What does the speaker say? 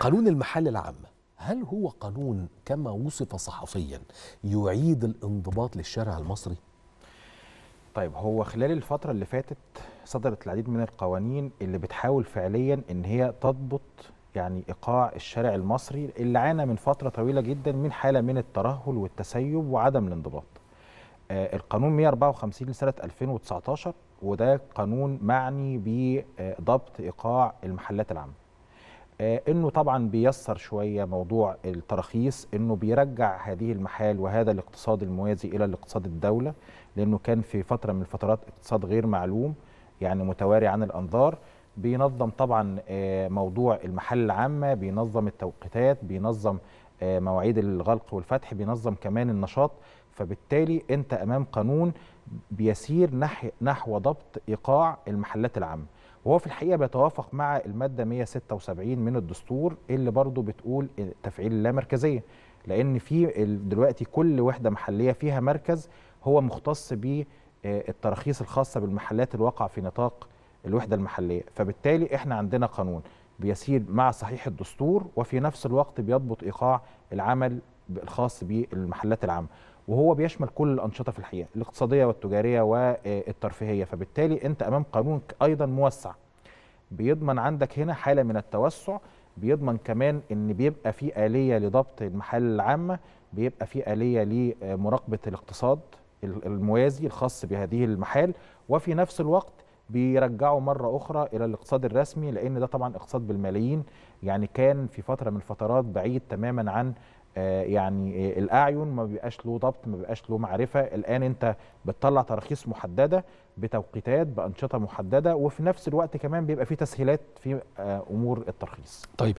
قانون المحل العام هل هو قانون كما وصف صحفيا يعيد الانضباط للشارع المصري؟ طيب هو خلال الفترة اللي فاتت صدرت العديد من القوانين اللي بتحاول فعليا ان هي تضبط يعني ايقاع الشارع المصري اللي عانى من فترة طويلة جدا من حالة من الترهل والتسيب وعدم الانضباط. آه القانون 154 لسنة 2019 وده قانون معني بضبط ايقاع المحلات العامة. آه، انه طبعا بيسر شويه موضوع التراخيص انه بيرجع هذه المحال وهذا الاقتصاد الموازي الى الاقتصاد الدوله لانه كان في فتره من الفترات اقتصاد غير معلوم يعني متواري عن الانظار بينظم طبعا آه، موضوع المحل العامه بينظم التوقيتات بينظم آه، مواعيد الغلق والفتح بينظم كمان النشاط فبالتالي انت امام قانون بيسير نحو ضبط ايقاع المحلات العامه وهو في الحقيقه بيتوافق مع الماده 176 من الدستور اللي برضه بتقول تفعيل اللامركزيه لان في دلوقتي كل وحده محليه فيها مركز هو مختص بالتراخيص آه، الخاصه بالمحلات الواقعه في نطاق الوحده المحليه فبالتالي احنا عندنا قانون بيسير مع صحيح الدستور وفي نفس الوقت بيضبط ايقاع العمل الخاص بالمحلات العامه وهو بيشمل كل الانشطه في الحقيقه الاقتصاديه والتجاريه والترفيهيه فبالتالي انت امام قانون ايضا موسع بيضمن عندك هنا حاله من التوسع بيضمن كمان ان بيبقى في اليه لضبط المحال العامه بيبقى في اليه لمراقبه الاقتصاد الموازي الخاص بهذه المحال وفي نفس الوقت بيرجعوا مرة أخرى إلى الاقتصاد الرسمي لأن ده طبعا اقتصاد بالملايين يعني كان في فترة من الفترات بعيد تماما عن آه، يعني الاعين ما بيبقاش له ضبط ما بيبقاش له معرفه الان انت بتطلع تراخيص محدده بتوقيتات بانشطه محدده وفي نفس الوقت كمان بيبقى في تسهيلات في آه، امور الترخيص طيب